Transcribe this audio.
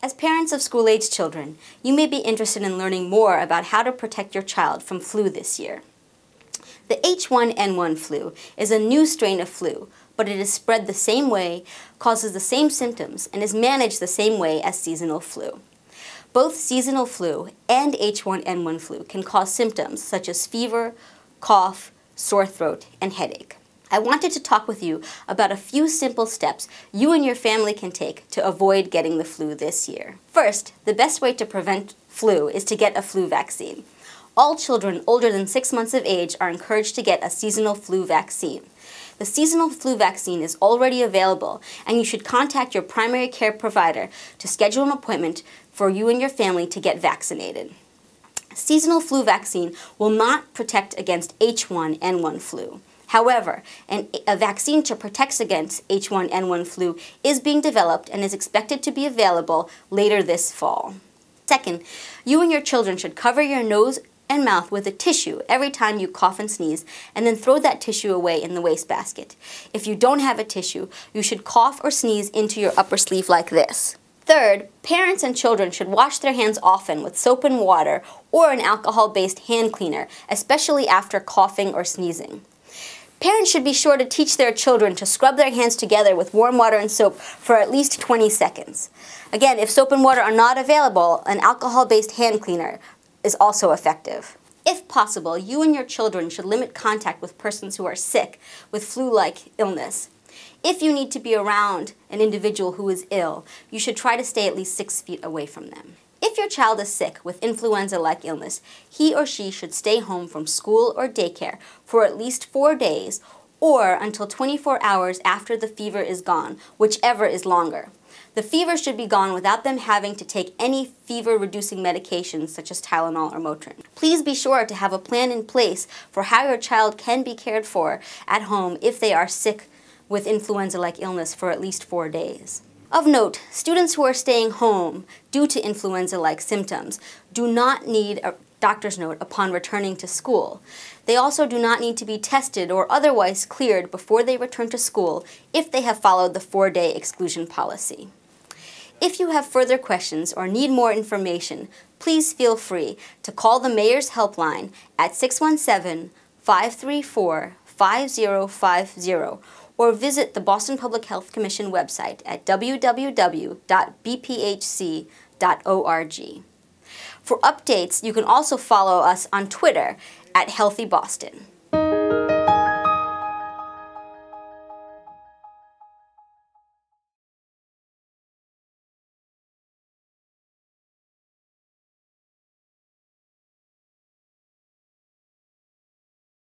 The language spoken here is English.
As parents of school-age children, you may be interested in learning more about how to protect your child from flu this year. The H1N1 flu is a new strain of flu, but it is spread the same way, causes the same symptoms, and is managed the same way as seasonal flu. Both seasonal flu and H1N1 flu can cause symptoms such as fever, cough, sore throat, and headache. I wanted to talk with you about a few simple steps you and your family can take to avoid getting the flu this year. First, the best way to prevent flu is to get a flu vaccine all children older than six months of age are encouraged to get a seasonal flu vaccine. The seasonal flu vaccine is already available, and you should contact your primary care provider to schedule an appointment for you and your family to get vaccinated. Seasonal flu vaccine will not protect against H1N1 flu. However, an, a vaccine to protect against H1N1 flu is being developed and is expected to be available later this fall. Second, you and your children should cover your nose and mouth with a tissue every time you cough and sneeze, and then throw that tissue away in the wastebasket. If you don't have a tissue, you should cough or sneeze into your upper sleeve like this. Third, parents and children should wash their hands often with soap and water or an alcohol-based hand cleaner, especially after coughing or sneezing. Parents should be sure to teach their children to scrub their hands together with warm water and soap for at least 20 seconds. Again, if soap and water are not available, an alcohol-based hand cleaner is also effective. If possible, you and your children should limit contact with persons who are sick with flu-like illness. If you need to be around an individual who is ill, you should try to stay at least six feet away from them. If your child is sick with influenza-like illness, he or she should stay home from school or daycare for at least four days or until 24 hours after the fever is gone, whichever is longer. The fever should be gone without them having to take any fever-reducing medications such as Tylenol or Motrin. Please be sure to have a plan in place for how your child can be cared for at home if they are sick with influenza-like illness for at least four days. Of note, students who are staying home due to influenza-like symptoms do not need a doctor's note upon returning to school. They also do not need to be tested or otherwise cleared before they return to school if they have followed the four-day exclusion policy. If you have further questions or need more information, please feel free to call the Mayor's Helpline at 617 534 5050 or visit the Boston Public Health Commission website at www.bphc.org. For updates, you can also follow us on Twitter at Healthy Boston.